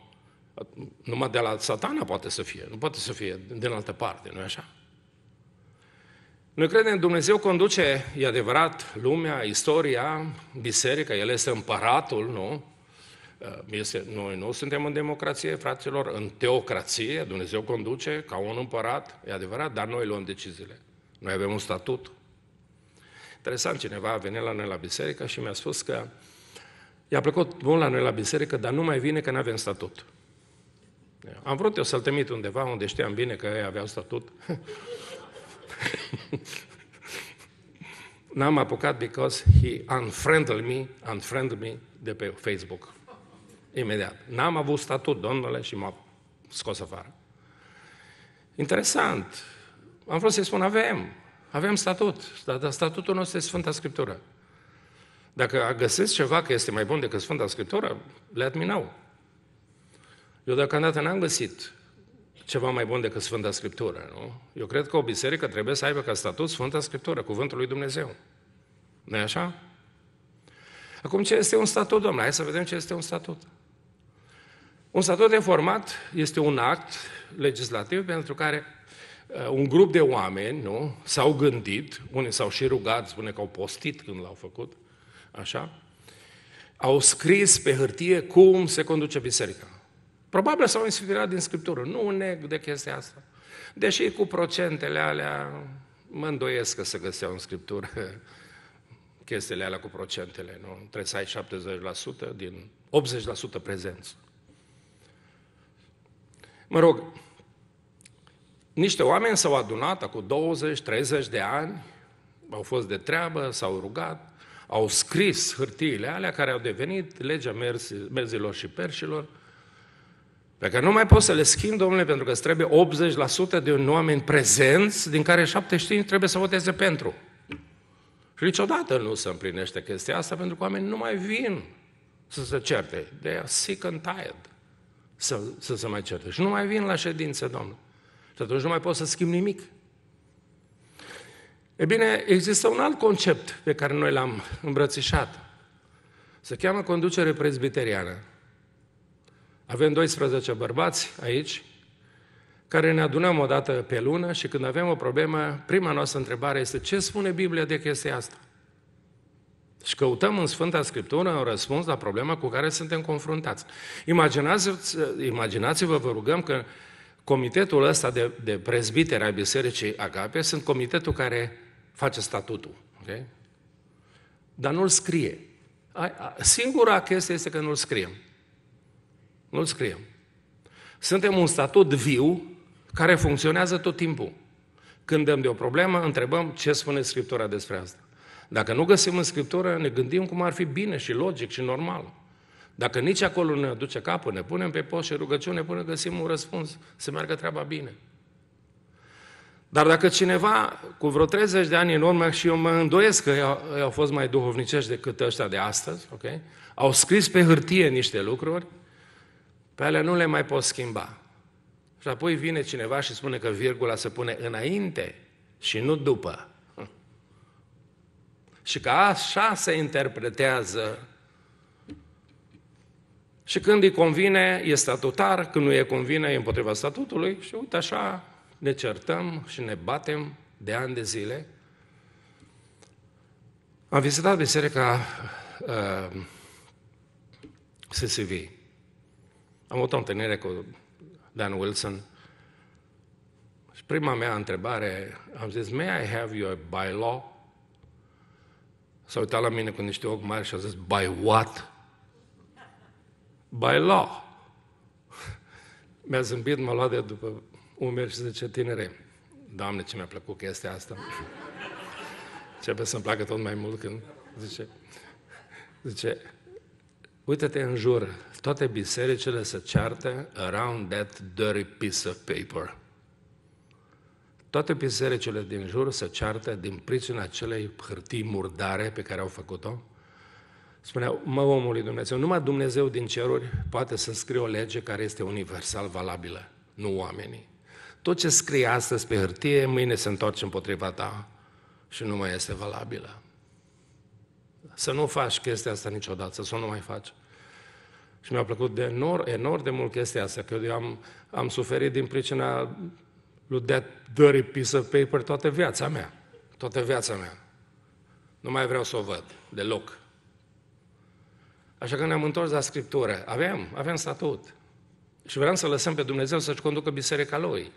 numai de la satana poate să fie, nu poate să fie din altă parte, nu-i așa? Noi credem Dumnezeu conduce, e adevărat, lumea, istoria, biserica, El este împăratul, nu? Uh, este, noi nu suntem în democrație, fraților, în teocrație, Dumnezeu conduce ca un împărat, e adevărat, dar noi luăm deciziile. Noi avem un statut. Interesant, cineva a venit la noi la biserică și mi-a spus că i-a plăcut mult la noi la biserică, dar nu mai vine că nu avem statut. Am vrut eu să-l trimit undeva unde știam bine că ei aveau statut. N-am apucat because he unfriended me, unfriended me de pe Facebook. Imediat. N-am avut statut, domnule, și m-a scos afară. Interesant. Am vrut să-i spun, avem, avem statut, dar statutul nostru este Sfânta Scriptură. Dacă găsesc ceva că este mai bun decât Sfânta Scriptură, let me know. Eu deocamdată n-am găsit ceva mai bun decât Sfânta Scriptură, nu? Eu cred că o biserică trebuie să aibă ca statut Sfânta Scriptură, Cuvântul lui Dumnezeu. nu e așa? Acum, ce este un statut, domnule? Hai să vedem ce este un statut. Un statut de format este un act legislativ pentru care uh, un grup de oameni nu, s-au gândit, unii s-au și rugat, spune că au postit când l-au făcut, așa, au scris pe hârtie cum se conduce biserica. Probabil s-au inspirat din Scriptură. Nu neg de chestia asta. Deși cu procentele alea, mă îndoiesc că se găseau în Scriptură chestiile alea cu procentele. Nu? Trebuie să ai 70% din 80% prezență. Mă rog, niște oameni s-au adunat cu 20-30 de ani, au fost de treabă, s-au rugat, au scris hârtiile alea care au devenit legea merzilor și perșilor, pe care nu mai poți să le schimbi, domnule, pentru că îți trebuie 80% de oameni prezenți, din care 75 trebuie să voteze pentru. Și niciodată nu se împlinește chestia asta, pentru că oamenii nu mai vin să se certe. De are sick and tired să, să se mai certe. Și nu mai vin la ședințe, domnule. Și atunci nu mai poți să schimbi nimic. E bine, există un alt concept pe care noi l-am îmbrățișat. Se cheamă conducere prezbiteriană. Avem 12 bărbați aici, care ne adunăm o dată pe lună și când avem o problemă, prima noastră întrebare este ce spune Biblia de chestia asta? Și deci căutăm în Sfânta Scriptură un răspuns la problema cu care suntem confruntați. Imaginați-vă, imaginați-vă vă rugăm că comitetul ăsta de, de prezbitere a Bisericii Agape sunt comitetul care face statutul. Okay? Dar nu-l scrie. Singura chestie este că nu-l scriem. Nu-l scriem. Suntem un statut viu care funcționează tot timpul. Când dăm de o problemă, întrebăm ce spune Scriptura despre asta. Dacă nu găsim în Scriptură, ne gândim cum ar fi bine și logic și normal. Dacă nici acolo ne aduce capul, ne punem pe post și rugăciune până găsim un răspuns, se meargă treaba bine. Dar dacă cineva, cu vreo 30 de ani în urmă, și eu mă îndoiesc că ei au fost mai duhovnicești decât ăștia de astăzi, okay? au scris pe hârtie niște lucruri, pe alea nu le mai pot schimba. Și apoi vine cineva și spune că virgula se pune înainte și nu după. Și că așa se interpretează și când îi convine, e statutar, când nu e convine, e împotriva statutului și uite așa ne certăm și ne batem de ani de zile. Am vizitat biserica uh, SSV am avut o întâlnire cu Dan Wilson și prima mea întrebare, am zis, may I have your bylaw? S-a uitat la mine cu niște ochi mari și a zis, by what? By law. Mi-a zâmbit, m-a luat de după umeri și zice, tinere, Doamne, ce mi-a plăcut chestia asta. Începe să-mi placă tot mai mult când zice, zice, uite te în jur, toate bisericile să ceartă around that dirty piece of paper. Toate bisericile din jur să ceartă din pricina acelei hârtii murdare pe care au făcut-o. Spunea, mă, omul lui Dumnezeu, numai Dumnezeu din ceruri poate să scrie o lege care este universal valabilă, nu oamenii. Tot ce scrie astăzi pe hârtie, mâine se întoarce împotriva ta și nu mai este valabilă. Să nu faci chestia asta niciodată, să nu mai faci. Și mi-a plăcut de enorm, enorm de mult chestia asta, că eu am, am suferit din pricina lui de dări piece of paper toată viața mea. Toată viața mea. Nu mai vreau să o văd deloc. Așa că ne-am întors la Scriptură. Avem, avem statut. Și vreau să lăsăm pe Dumnezeu să-și conducă biserica Lui.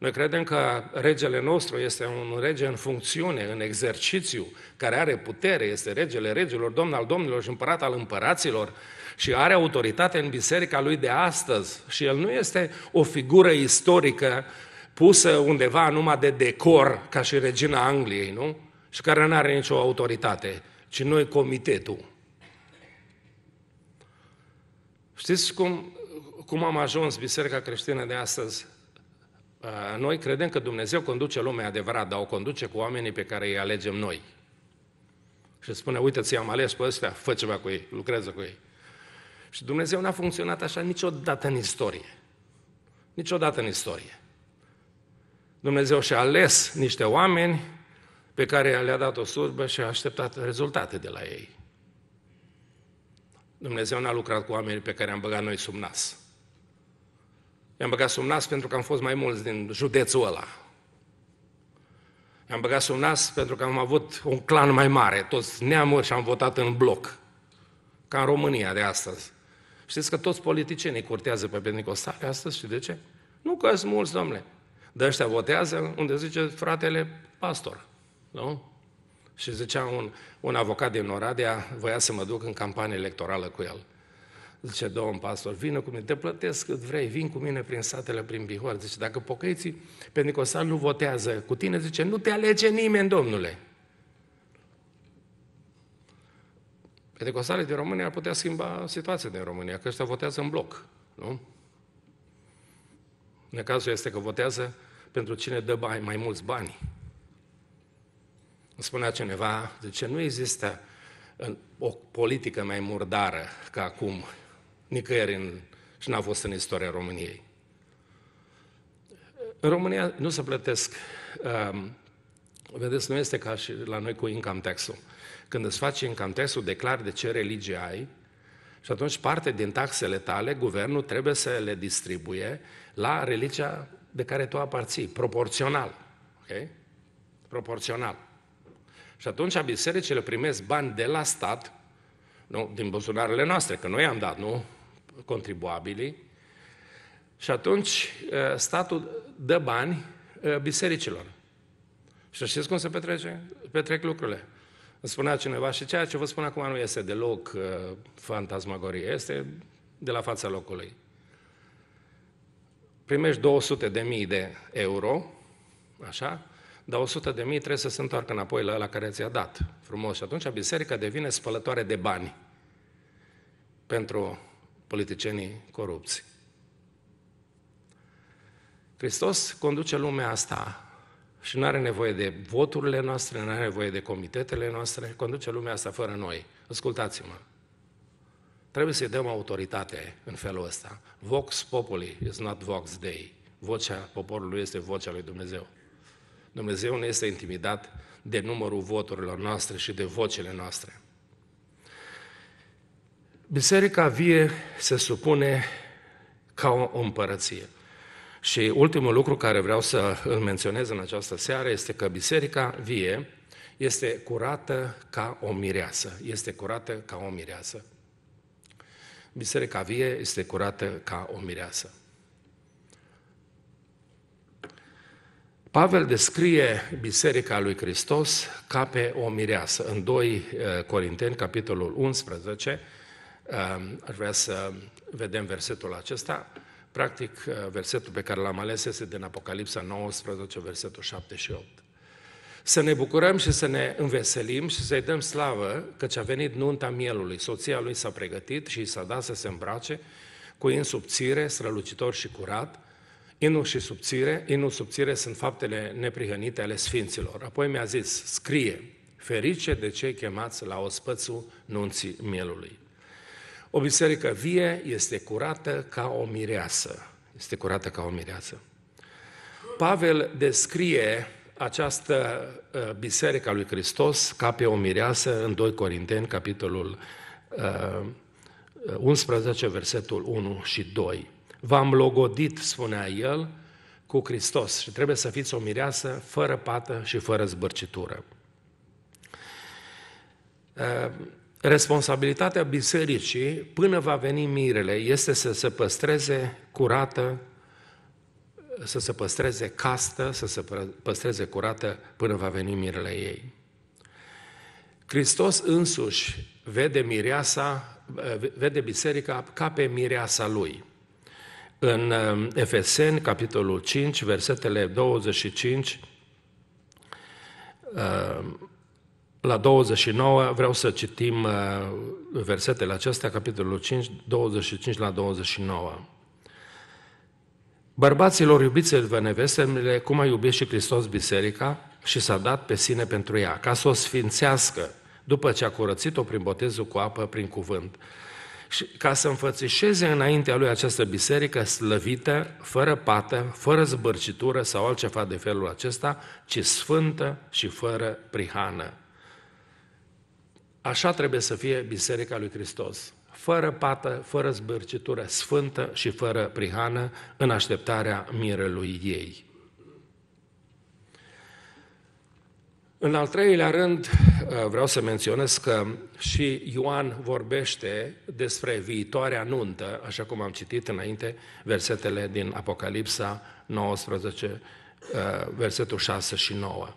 Noi credem că regele nostru este un rege în funcțiune, în exercițiu, care are putere, este regele regilor, domn al domnilor și împărat al împăraților și are autoritate în biserica lui de astăzi. Și el nu este o figură istorică pusă undeva numai de decor, ca și regina Angliei, nu? Și care nu are nicio autoritate, ci noi comitetul. Știți cum, cum am ajuns Biserica Creștină de astăzi Uh, noi credem că Dumnezeu conduce lumea adevărat, dar o conduce cu oamenii pe care îi alegem noi. Și spune, uite, ți-am ales pe ăstea, fă ceva cu ei, lucrează cu ei. Și Dumnezeu n-a funcționat așa niciodată în istorie. Niciodată în istorie. Dumnezeu și-a ales niște oameni pe care le-a dat o surbă și a așteptat rezultate de la ei. Dumnezeu n-a lucrat cu oamenii pe care am băgat noi sub nas. I-am băgat sub nas pentru că am fost mai mulți din județul ăla. I-am băgat sub nas pentru că am avut un clan mai mare, toți neamuri și am votat în bloc. Ca în România de astăzi. Știți că toți politicienii curtează pe pentecostale astăzi și de ce? Nu că sunt mulți, domnule. Dar ăștia votează unde zice fratele pastor. Nu? Și zicea un, un avocat din Oradea, voia să mă duc în campanie electorală cu el. Zice, domn pastor, vină cu mine, te plătesc cât vrei, vin cu mine prin satele, prin Bihor. Zice, dacă pocăiții pentecostali nu votează cu tine, zice, nu te alege nimeni, domnule. Pentecostale din România ar putea schimba situația din România, că ăștia votează în bloc, nu? cazul este că votează pentru cine dă bani, mai mulți bani. Îmi spunea cineva, zice, nu există uh, o politică mai murdară ca acum nicăieri în, și n-a fost în istoria României. În România nu se plătesc, um, vedeți, nu este ca și la noi cu income tax-ul. Când îți faci income tax-ul, declari de ce religie ai și atunci parte din taxele tale, guvernul trebuie să le distribuie la religia de care tu aparții, proporțional. Okay? Proporțional. Și atunci bisericile primesc bani de la stat, nu, din buzunarele noastre, că noi am dat, nu? contribuabilii și atunci eh, statul dă bani eh, bisericilor. Și știți cum se petrece? Petrec lucrurile. Îmi spunea cineva și ceea ce vă spun acum nu este deloc eh, fantasmagorie, este de la fața locului. Primești 200 de mii de euro, așa, dar 100 de mii trebuie să se întoarcă înapoi la la care ți-a dat. Frumos. Și atunci biserica devine spălătoare de bani pentru politicienii corupți. Hristos conduce lumea asta și nu are nevoie de voturile noastre, nu are nevoie de comitetele noastre, conduce lumea asta fără noi. Ascultați-mă. Trebuie să-i dăm autoritate în felul ăsta. Vox populi is not vox dei. Vocea poporului este vocea lui Dumnezeu. Dumnezeu nu este intimidat de numărul voturilor noastre și de vocele noastre. Biserica vie se supune ca o împărăție. Și ultimul lucru care vreau să îl menționez în această seară este că biserica vie este curată ca o mireasă. Este curată ca o mireasă. Biserica vie este curată ca o mireasă. Pavel descrie Biserica lui Hristos ca pe o mireasă. În 2 eh, Corinteni, capitolul 11, Aș vrea să vedem versetul acesta. Practic, uh, versetul pe care l-am ales este din Apocalipsa 19, versetul 7 și 8. Să ne bucurăm și să ne înveselim și să-i dăm slavă, căci a venit nunta mielului. Soția lui s-a pregătit și i s-a dat să se îmbrace cu in subțire, strălucitor și curat. Inul și subțire, inul subțire sunt faptele neprihănite ale sfinților. Apoi mi-a zis, scrie, ferice de cei chemați la ospățul nunții mielului. O biserică vie este curată ca o mireasă. Este curată ca o mireasă. Pavel descrie această uh, biserică a lui Hristos ca pe o mireasă în 2 Corinteni, capitolul 11, uh, uh, versetul 1 și 2. V-am logodit, spunea el, cu Hristos și trebuie să fiți o mireasă fără pată și fără zbârcitură. Responsabilitatea bisericii, până va veni mirele, este să se păstreze curată, să se păstreze castă, să se păstreze curată până va veni mirele ei. Hristos însuși vede mireasa, vede biserica ca pe mireasa lui. În um, Efeseni, capitolul 5, versetele 25, la 29, vreau să citim uh, versetele acestea, capitolul 5, 25 la 29. Bărbaților, iubiți-vă nevestemile, cum a iubit și Hristos biserica și s-a dat pe sine pentru ea, ca să o sfințească, după ce a curățit-o prin botezul cu apă, prin cuvânt, și ca să înfățișeze înaintea lui această biserică slăvită, fără pată, fără zbârcitură sau altceva de felul acesta, ci sfântă și fără prihană. Așa trebuie să fie Biserica lui Hristos, fără pată, fără zbârcitură, sfântă și fără prihană, în așteptarea mirelui ei. În al treilea rând, uh, vreau să menționez că și Ioan vorbește despre viitoarea nuntă, așa cum am citit înainte versetele din Apocalipsa 19, uh, versetul 6 și 9.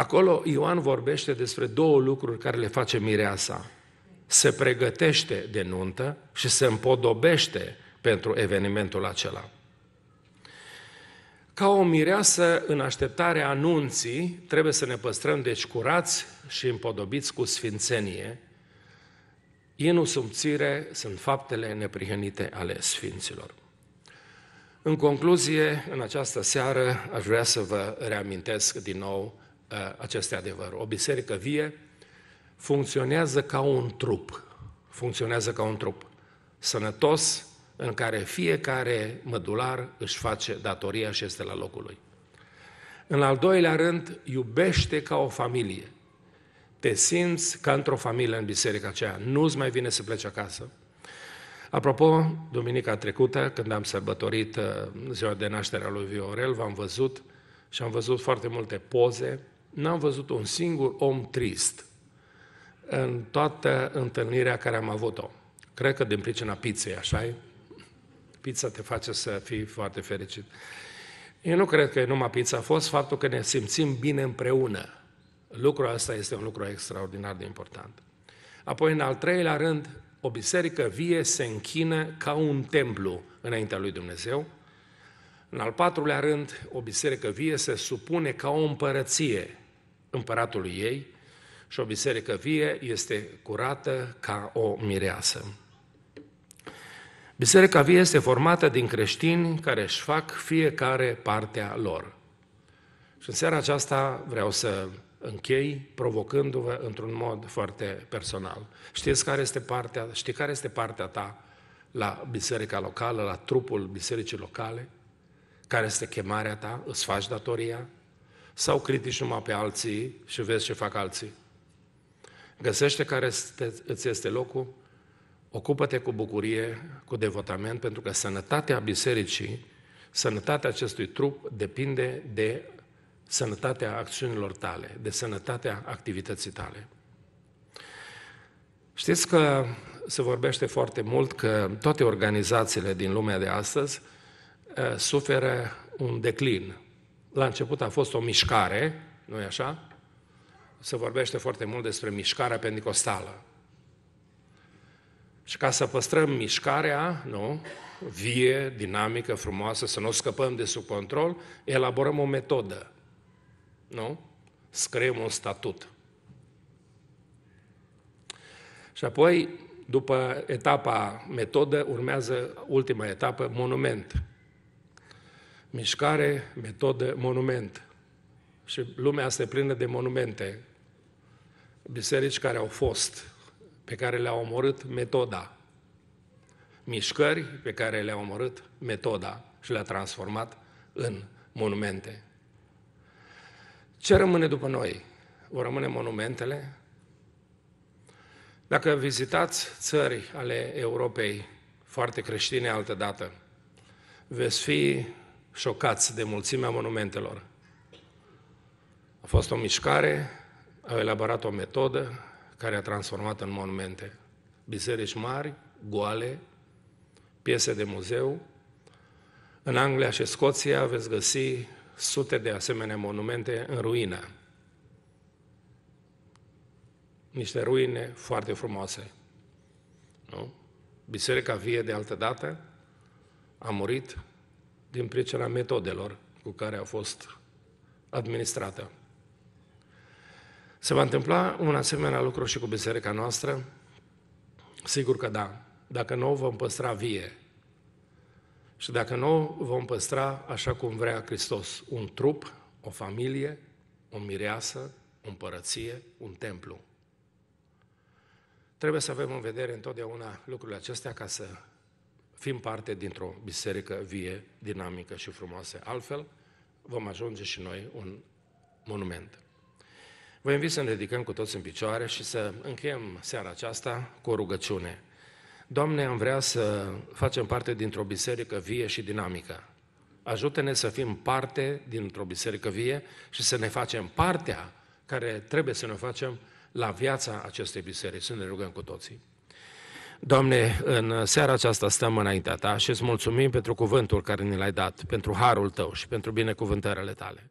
Acolo Ioan vorbește despre două lucruri care le face mireasa. Se pregătește de nuntă și se împodobește pentru evenimentul acela. Ca o mireasă în așteptarea anunții, trebuie să ne păstrăm deci curați și împodobiți cu sfințenie. Inul subțire sunt faptele neprihănite ale sfinților. În concluzie, în această seară aș vrea să vă reamintesc din nou Uh, aceste adevăr. O biserică vie funcționează ca un trup. Funcționează ca un trup sănătos în care fiecare mădular își face datoria și este la locul lui. În al doilea rând, iubește ca o familie. Te simți ca într-o familie în biserica aceea. Nu-ți mai vine să pleci acasă. Apropo, duminica trecută, când am sărbătorit uh, ziua de naștere a lui Viorel, v-am văzut și am văzut foarte multe poze N-am văzut un singur om trist în toată întâlnirea care am avut-o. Cred că din pricina pizzei, așa e? Pizza te face să fii foarte fericit. Eu nu cred că numai pizza a fost faptul că ne simțim bine împreună. Lucrul ăsta este un lucru extraordinar de important. Apoi, în al treilea rând, o biserică vie se închină ca un templu înaintea lui Dumnezeu. În al patrulea rând, o biserică vie se supune ca o împărăție împăratului ei și o biserică vie este curată ca o mireasă. Biserica vie este formată din creștini care își fac fiecare partea lor. Și în seara aceasta vreau să închei provocându-vă într-un mod foarte personal. Știți care este partea, știi care este partea ta la biserica locală, la trupul bisericii locale? Care este chemarea ta? Îți faci datoria? sau critici numai pe alții și vezi ce fac alții. Găsește care îți este locul, ocupă-te cu bucurie, cu devotament, pentru că sănătatea bisericii, sănătatea acestui trup depinde de sănătatea acțiunilor tale, de sănătatea activității tale. Știți că se vorbește foarte mult că toate organizațiile din lumea de astăzi eh, suferă un declin la început a fost o mișcare, nu e așa? Se vorbește foarte mult despre mișcarea pentecostală. Și ca să păstrăm mișcarea, nu, vie, dinamică, frumoasă, să nu scăpăm de sub control, elaborăm o metodă, nu? Scriem un statut. Și apoi, după etapa metodă, urmează ultima etapă, monument mișcare, metodă, monument. Și lumea se plină de monumente. Biserici care au fost, pe care le-a omorât metoda. Mișcări pe care le-a omorât metoda și le-a transformat în monumente. Ce rămâne după noi? Vor rămâne monumentele? Dacă vizitați țări ale Europei foarte creștine altădată, veți fi șocați de mulțimea monumentelor. A fost o mișcare, au elaborat o metodă care a transformat în monumente. Biserici mari, goale, piese de muzeu. În Anglia și Scoția veți găsi sute de asemenea monumente în ruină. Niște ruine foarte frumoase. Nu? Biserica vie de altă dată a murit din pricina metodelor cu care a fost administrată. Se va întâmpla un asemenea lucru și cu biserica noastră? Sigur că da. Dacă nu, vom păstra vie. Și dacă nu, vom păstra așa cum vrea Hristos, un trup, o familie, o mireasă, o împărăție, un templu. Trebuie să avem în vedere întotdeauna lucrurile acestea ca să fim parte dintr-o biserică vie, dinamică și frumoasă. Altfel, vom ajunge și noi un monument. Vă invit să ne ridicăm cu toți în picioare și să încheiem seara aceasta cu o rugăciune. Doamne, am vrea să facem parte dintr-o biserică vie și dinamică. Ajută-ne să fim parte dintr-o biserică vie și să ne facem partea care trebuie să ne facem la viața acestei biserici. Să ne rugăm cu toții. Doamne, în seara aceasta stăm înaintea Ta și îți mulțumim pentru cuvântul care ne l-ai dat, pentru harul Tău și pentru binecuvântările Tale.